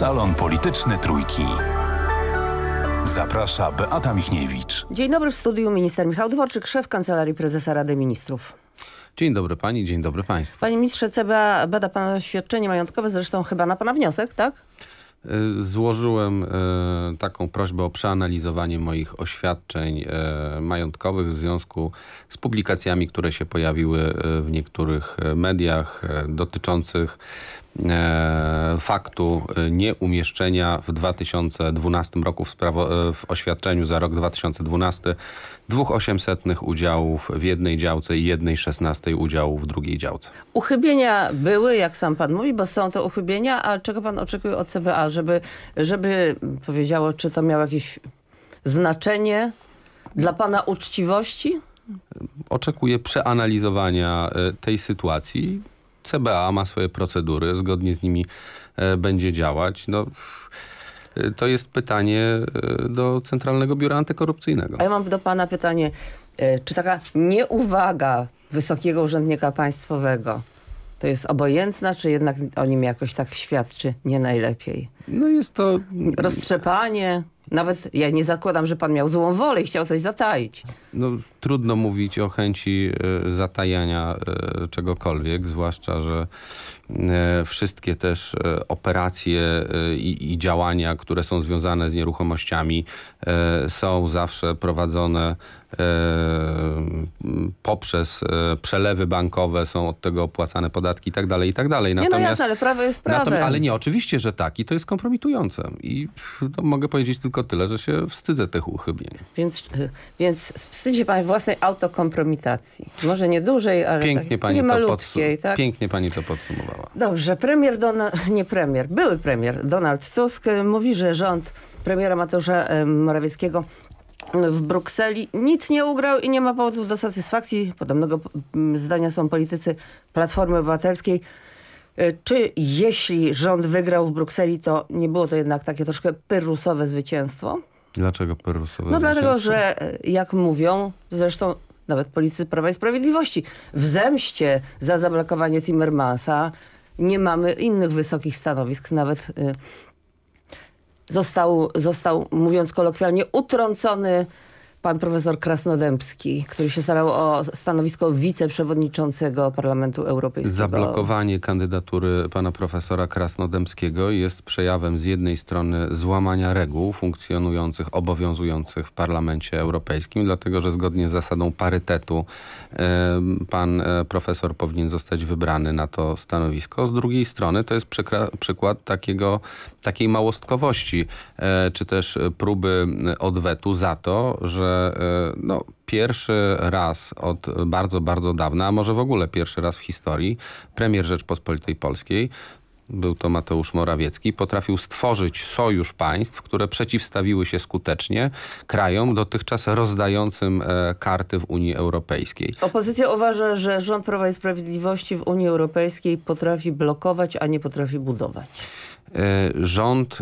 Salon Polityczny Trójki. Zaprasza Beata Michniewicz. Dzień dobry w studiu minister Michał Dworczyk, szef Kancelarii Prezesa Rady Ministrów. Dzień dobry pani, dzień dobry państwu. Panie ministrze, CBA bada pan oświadczenie majątkowe, zresztą chyba na pana wniosek, tak? E, złożyłem e, taką prośbę o przeanalizowanie moich oświadczeń e, majątkowych w związku z publikacjami, które się pojawiły w niektórych mediach dotyczących E, faktu e, nieumieszczenia w 2012 roku w, sprawo, e, w oświadczeniu za rok 2012 dwóch osiemsetnych udziałów w jednej działce i jednej szesnastej udziału w drugiej działce. Uchybienia były, jak sam pan mówi, bo są to uchybienia, a czego pan oczekuje od CBA, żeby, żeby powiedziało, czy to miało jakieś znaczenie dla pana uczciwości? Oczekuję przeanalizowania tej sytuacji CBA ma swoje procedury, zgodnie z nimi e, będzie działać. No, e, to jest pytanie e, do Centralnego Biura Antykorupcyjnego. A ja mam do pana pytanie, czy taka nieuwaga wysokiego urzędnika państwowego to jest obojętna, czy jednak o nim jakoś tak świadczy nie najlepiej? No jest to... Roztrzepanie? Nawet ja nie zakładam, że pan miał złą wolę i chciał coś zataić. No, trudno mówić o chęci y, zatajania y, czegokolwiek, zwłaszcza, że e, wszystkie też operacje i, działania, które są związane z nieruchomościami są zawsze prowadzone E, poprzez e, przelewy bankowe są od tego opłacane podatki i tak dalej, i tak dalej. Natomiast, nie no jasne, ale prawo jest prawem. ale nie, oczywiście, że tak i to jest kompromitujące. I no, mogę powiedzieć tylko tyle, że się wstydzę tych uchybień. Więc, e, więc wstydzi pani własnej autokompromitacji. Może nie dużej, ale pięknie tak, pani tak? Pięknie pani to podsumowała. Dobrze, premier Donald, nie premier, były premier Donald Tusk mówi, że rząd premiera Mateusza Morawieckiego w Brukseli nic nie ugrał i nie ma powodów do satysfakcji. Podobnego mm, zdania są politycy Platformy Obywatelskiej. E, czy jeśli rząd wygrał w Brukseli, to nie było to jednak takie troszkę pyrrusowe zwycięstwo? Dlaczego pyrrusowe no zwycięstwo? No dlatego, że e, jak mówią, zresztą nawet politycy Prawa i Sprawiedliwości, w zemście za zablokowanie Timmermansa nie mamy innych wysokich stanowisk, nawet e, został, został mówiąc kolokwialnie, utrącony pan profesor Krasnodębski, który się starał o stanowisko wiceprzewodniczącego Parlamentu Europejskiego. Zablokowanie kandydatury pana profesora Krasnodębskiego jest przejawem z jednej strony złamania reguł funkcjonujących, obowiązujących w Parlamencie Europejskim, dlatego że zgodnie z zasadą parytetu pan e, profesor powinien zostać wybrany na to stanowisko. Z drugiej strony to jest przykład takiego, takiej małostkowości, e, czy też próby e, odwetu za to, że E, no, pierwszy raz od bardzo, bardzo dawna, a może w ogóle pierwszy raz w historii, premier Rzeczpospolitej Polskiej był to Mateusz Morawiecki, potrafił stworzyć sojusz państw, które przeciwstawiły się skutecznie krajom dotychczas rozdającym e, karty w Unii Europejskiej. Opozycja uważa, że rząd Prawa i Sprawiedliwości w Unii Europejskiej potrafi blokować, a nie potrafi budować. E, rząd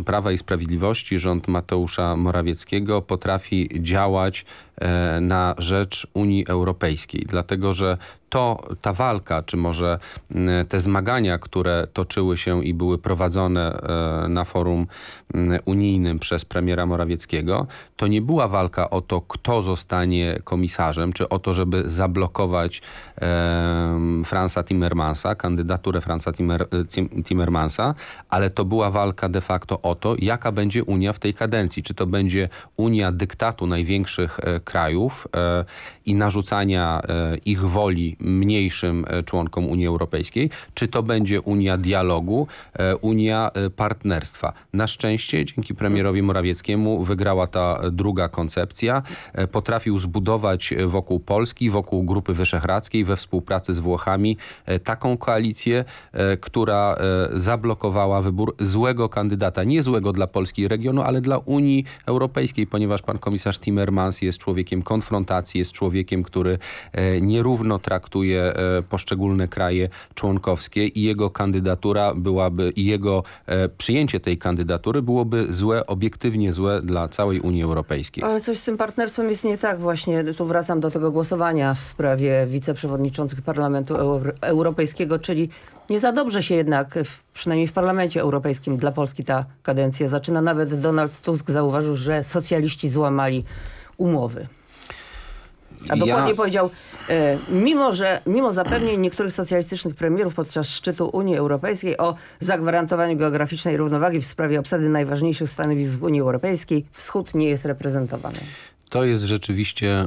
e, Prawa i Sprawiedliwości, rząd Mateusza Morawieckiego potrafi działać E, na rzecz Unii Europejskiej, dlatego że to, ta walka, czy może te zmagania, które toczyły się i były prowadzone e, na forum unijnym przez premiera Morawieckiego, to nie była walka o to, kto zostanie komisarzem, czy o to, żeby zablokować e, Fransa Timmermansa, kandydaturę Fransa Timmer, Timmermansa, ale to była walka de facto o to, jaka będzie Unia w tej kadencji. Czy to będzie Unia dyktatu największych krajów e, i narzucania e, ich woli mniejszym e, członkom Unii Europejskiej, czy to będzie Unia dialogu, Unia partnerstwa. Na szczęście dzięki premierowi Morawieckiemu wygrała ta druga koncepcja. Potrafił zbudować wokół Polski, wokół Grupy Wyszehradzkiej we współpracy z Włochami taką koalicję, która zablokowała wybór złego kandydata. Nie złego dla Polski i regionu, ale dla Unii Europejskiej, ponieważ pan komisarz Timmermans jest człowiekiem, człowiekiem konfrontacji, jest człowiekiem, który e, nierówno traktuje e, poszczególne kraje członkowskie i jego kandydatura byłaby, i jego e, przyjęcie tej kandydatury byłoby złe, obiektywnie złe dla całej Unii Europejskiej. Ale coś z tym partnerstwem jest nie tak właśnie. Tu wracam do tego głosowania w sprawie wiceprzewodniczących Parlamentu Euro Europejskiego, czyli nie za dobrze się jednak, w, przynajmniej w Parlamencie Europejskim dla Polski ta kadencja zaczyna. Nawet Donald Tusk zauważył, że socjaliści złamali umowy. A dokładnie ja... powiedział, e, mimo że mimo zapewnień niektórych socjalistycznych premierów podczas szczytu Unii Europejskiej o zagwarantowaniu geograficznej równowagi w sprawie obsady najważniejszych stanowisk w Unii Europejskiej, Wschód nie jest reprezentowany. To jest rzeczywiście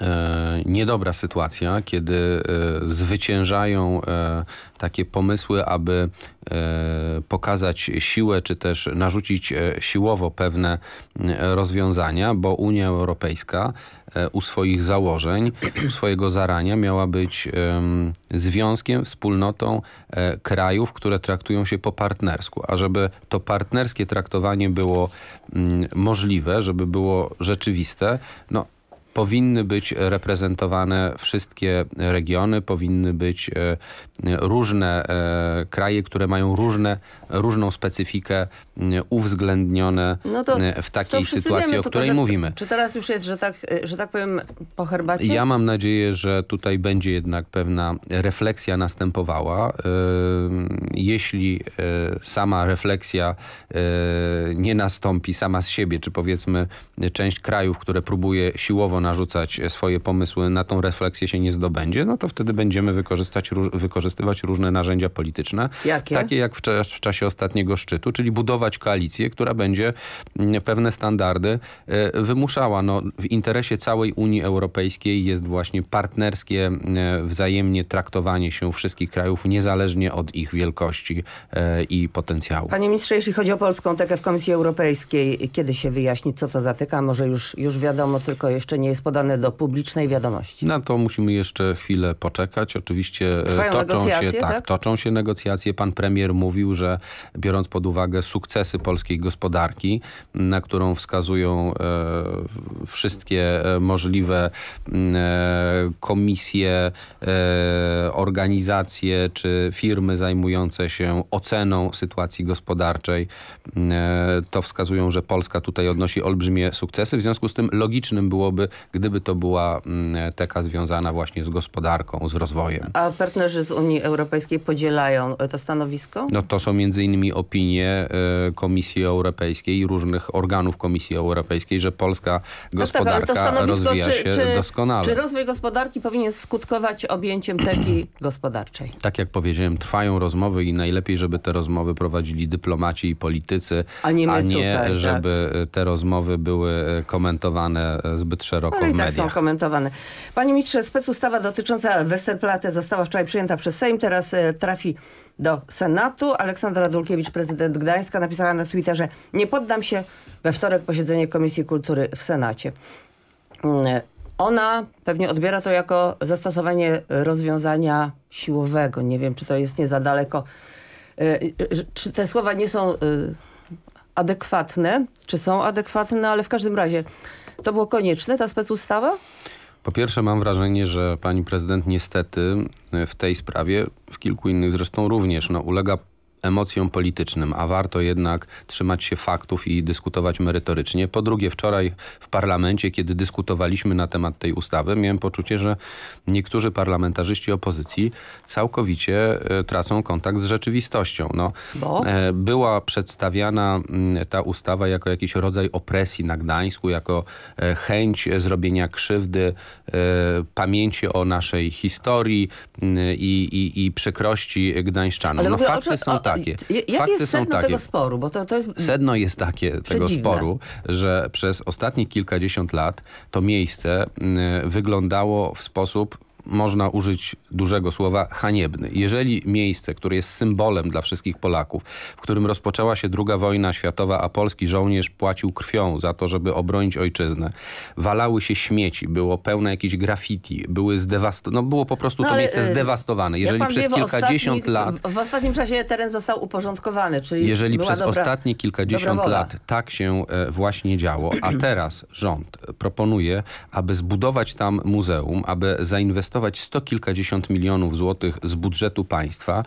e, niedobra sytuacja, kiedy e, zwyciężają e, takie pomysły, aby e, pokazać siłę, czy też narzucić siłowo pewne rozwiązania, bo Unia Europejska u swoich założeń, u swojego zarania miała być związkiem, wspólnotą krajów, które traktują się po partnersku. A żeby to partnerskie traktowanie było możliwe, żeby było rzeczywiste, no powinny być reprezentowane wszystkie regiony, powinny być e, różne e, kraje, które mają różne, różną specyfikę e, uwzględnione no to, w takiej sytuacji, wiemy, o której to, że, mówimy. Czy teraz już jest, że tak, że tak powiem, po herbacie? Ja mam nadzieję, że tutaj będzie jednak pewna refleksja następowała. Jeśli sama refleksja nie nastąpi sama z siebie, czy powiedzmy część krajów, które próbuje siłowo narzucać swoje pomysły, na tą refleksję się nie zdobędzie, no to wtedy będziemy wykorzystywać różne narzędzia polityczne. Jakie? Takie jak w, w czasie ostatniego szczytu, czyli budować koalicję, która będzie mm, pewne standardy e, wymuszała. No, w interesie całej Unii Europejskiej jest właśnie partnerskie, e, wzajemnie traktowanie się wszystkich krajów, niezależnie od ich wielkości e, i potencjału. Panie ministrze, jeśli chodzi o polską tekę w Komisji Europejskiej, kiedy się wyjaśni, co to zatyka Może już, już wiadomo, tylko jeszcze nie jest podane do publicznej wiadomości. Na to musimy jeszcze chwilę poczekać. Oczywiście e, toczą się, tak, tak? toczą się negocjacje. Pan premier mówił, że biorąc pod uwagę sukcesy polskiej gospodarki, na którą wskazują e, wszystkie e, możliwe mm, e, komisje, e, organizacje czy firmy zajmujące się oceną sytuacji gospodarczej, mm, e, to wskazują, że Polska tutaj odnosi olbrzymie sukcesy. W związku z tym logicznym byłoby gdyby to była mm, teka związana właśnie z gospodarką, z rozwojem. A partnerzy z Unii Europejskiej podzielają e, to stanowisko? No to są między innymi opinie e, Komisji Europejskiej i różnych organów Komisji Europejskiej, że polska tak, gospodarka tak, tak, rozwija czy, się czy, doskonale. Czy rozwój gospodarki powinien skutkować objęciem teki gospodarczej? Tak jak powiedziałem, trwają rozmowy i najlepiej, żeby te rozmowy prowadzili dyplomaci i politycy, a nie, a nie tutaj, tak. żeby tak. te rozmowy były komentowane zbyt szeroko oko Ale i tak są komentowane. Panie ministrze, specustawa dotycząca Westerplatte została wczoraj przyjęta przez Sejm, teraz e, trafi do Senatu. Aleksandra Dulkiewicz, prezydent Gdańska, napisała na Twitterze nie poddam się we wtorek posiedzenie Komisji Kultury w Senacie. Mm, e, ona pewnie odbiera to jako zastosowanie rozwiązania siłowego. Nie wiem, czy to jest nie za daleko. E, czy te słowa nie są adekwatne, czy są adekwatne, no ale w każdym razie to było konieczne, ta specustawa? Po pierwsze mam wrażenie, że pani prezydent niestety e, w tej sprawie, w kilku innych zresztą również, no, ulega emocjom politycznym, a warto jednak trzymać się faktów i dyskutować merytorycznie. Po drugie, wczoraj w parlamencie, kiedy dyskutowaliśmy na temat tej ustawy, miałem poczucie, że niektórzy parlamentarzyści opozycji całkowicie e, tracą kontakt z rzeczywistością. No, e, Była przedstawiana mm, ta ustawa jako jakiś rodzaj opresji na Gdańsku, jako e, chęć zrobienia krzywdy pamięci o naszej historii mm, i, i, i przykrości gdańszczanom. No, fakty są tak. o, takie. Jakie Fakty jest sedno są takie. tego sporu? Bo to, to jest sedno jest takie przedziwne. tego sporu, że przez ostatnie kilkadziesiąt lat to miejsce mm, wyglądało w sposób można użyć dużego słowa haniebny. Jeżeli miejsce, które jest symbolem dla wszystkich Polaków, w którym rozpoczęła się II wojna światowa, a polski żołnierz płacił krwią za to, żeby obronić ojczyznę, walały się śmieci, było pełne jakichś graffiti, były no było po prostu no, to miejsce y, zdewastowane. Jeżeli przez wie, kilkadziesiąt ostatni, lat... W ostatnim czasie teren został uporządkowany, czyli Jeżeli przez dobra, ostatnie kilkadziesiąt lat tak się e, właśnie działo, a teraz rząd proponuje, aby zbudować tam muzeum, aby zainwestować kosztować sto kilkadziesiąt milionów złotych z budżetu państwa,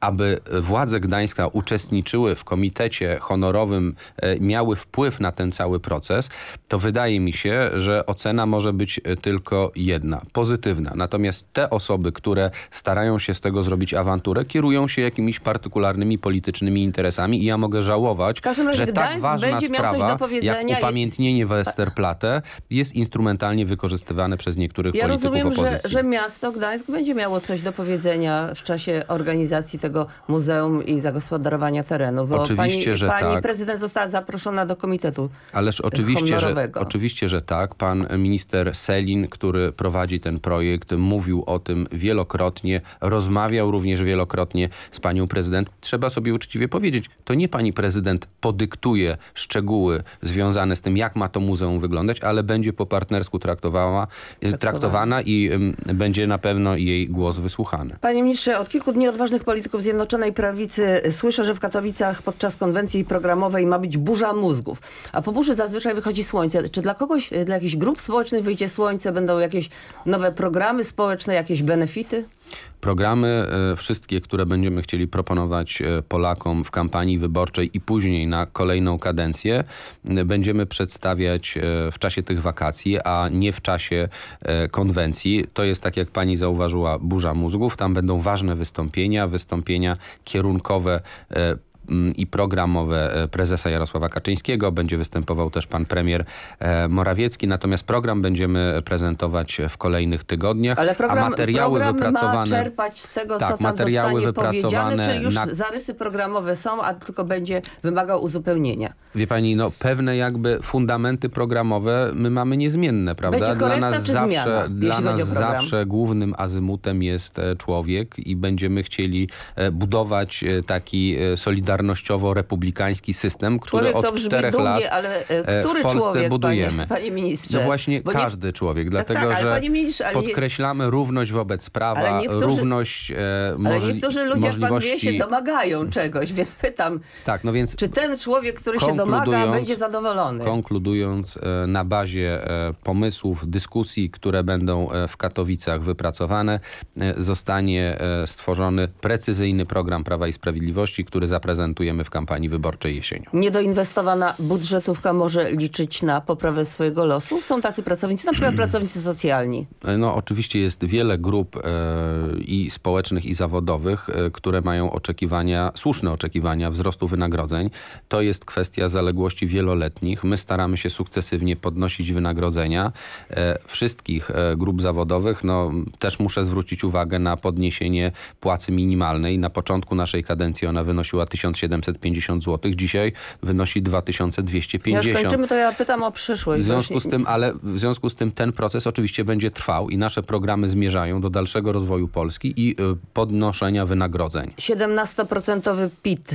aby władze Gdańska uczestniczyły w komitecie honorowym, e, miały wpływ na ten cały proces, to wydaje mi się, że ocena może być e, tylko jedna, pozytywna. Natomiast te osoby, które starają się z tego zrobić awanturę, kierują się jakimiś partykularnymi politycznymi interesami i ja mogę żałować, że tak ważna sprawa jak upamiętnienie Westerplatte jest instrumentalnie wykorzystywane przez niektórych ja polityków rozumiem, opozycji. Że, że miasto Gdańsk będzie miało coś do powiedzenia w czasie organizacji tego muzeum i zagospodarowania terenu. Bo oczywiście, pani, że pani tak. prezydent została zaproszona do komitetu Ależ oczywiście, że, oczywiście, że tak. Pan minister Selin, który prowadzi ten projekt, mówił o tym wielokrotnie, rozmawiał również wielokrotnie z panią prezydent. Trzeba sobie uczciwie powiedzieć, to nie pani prezydent podyktuje szczegóły związane z tym, jak ma to muzeum wyglądać, ale będzie po partnersku traktowała, traktowana i będzie na pewno jej głos wysłuchany. Panie ministrze, od kilku dni odważnych polityków Zjednoczonej Prawicy słyszę, że w Katowicach podczas konwencji programowej ma być burza mózgów. A po burzy zazwyczaj wychodzi słońce. Czy dla kogoś, dla jakichś grup społecznych wyjdzie słońce? Będą jakieś nowe programy społeczne, jakieś benefity? Programy e, wszystkie, które będziemy chcieli proponować e, Polakom w kampanii wyborczej i później na kolejną kadencję, e, będziemy przedstawiać w czasie tych wakacji, a nie w czasie konwencji. To jest tak tak jak pani zauważyła, burza mózgów. Tam będą ważne wystąpienia, wystąpienia kierunkowe e, Mm, i programowe e, prezesa Jarosława Kaczyńskiego. Będzie występował też pan premier e, Morawiecki. Natomiast program będziemy prezentować w kolejnych tygodniach. Ale program, a materiały program wypracowane, ma czerpać z tego, tak, co tam materiały zostanie powiedziane, czy już na... zarysy programowe są, a tylko będzie wymagał uzupełnienia. Wie pani, no pewne jakby fundamenty programowe my mamy niezmienne, prawda? Będzie korekta, dla nas czy zawsze, zmiana, dla nas zawsze głównym azymutem jest e, człowiek i będziemy chcieli budować taki solidarny parlamentarnościowo-republikański system, który człowiek od czterech dumnie, lat ale e, e, który w Polsce człowiek, budujemy. Panie, panie ministrze? No właśnie nie... każdy człowiek, no dlatego tak, tak, że ministrze, ale... podkreślamy równość wobec prawa, niektórzy... równość e, moż... Ale niektórzy ludzie możliwości... wie, się domagają czegoś, więc pytam, tak, no więc czy ten człowiek, który się domaga, będzie zadowolony? Konkludując, e, na bazie e, pomysłów, dyskusji, które będą e, w Katowicach wypracowane, zostanie stworzony precyzyjny program Prawa i Sprawiedliwości, który zaprezentuje zaakcentujemy w kampanii wyborczej jesienią. Niedoinwestowana budżetówka może liczyć na poprawę swojego losu? Są tacy pracownicy, na przykład pracownicy socjalni. No oczywiście jest wiele grup e, i społecznych i zawodowych, e, które mają oczekiwania, słuszne oczekiwania wzrostu wynagrodzeń. To jest kwestia zaległości wieloletnich. My staramy się sukcesywnie podnosić wynagrodzenia e, wszystkich e, grup zawodowych. No też muszę zwrócić uwagę na podniesienie płacy minimalnej. Na początku naszej kadencji ona wynosiła 1000 1750 zł, dzisiaj wynosi 2250. Ja kończymy, to ja pytam o przyszłość. W związku z tym, ale w związku z tym ten proces oczywiście będzie trwał i nasze programy zmierzają do dalszego rozwoju Polski i y, podnoszenia wynagrodzeń. 17% PIT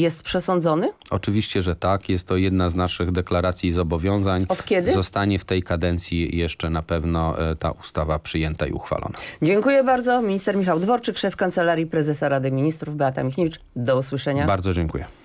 jest przesądzony? Oczywiście, że tak. Jest to jedna z naszych deklaracji i zobowiązań. Od kiedy? Zostanie w tej kadencji jeszcze na pewno e, ta ustawa przyjęta i uchwalona. Dziękuję bardzo. Minister Michał Dworczyk, szef Kancelarii Prezesa Rady Ministrów Beata Michniewicz. Do usłyszenia. Bardzo dziękuję.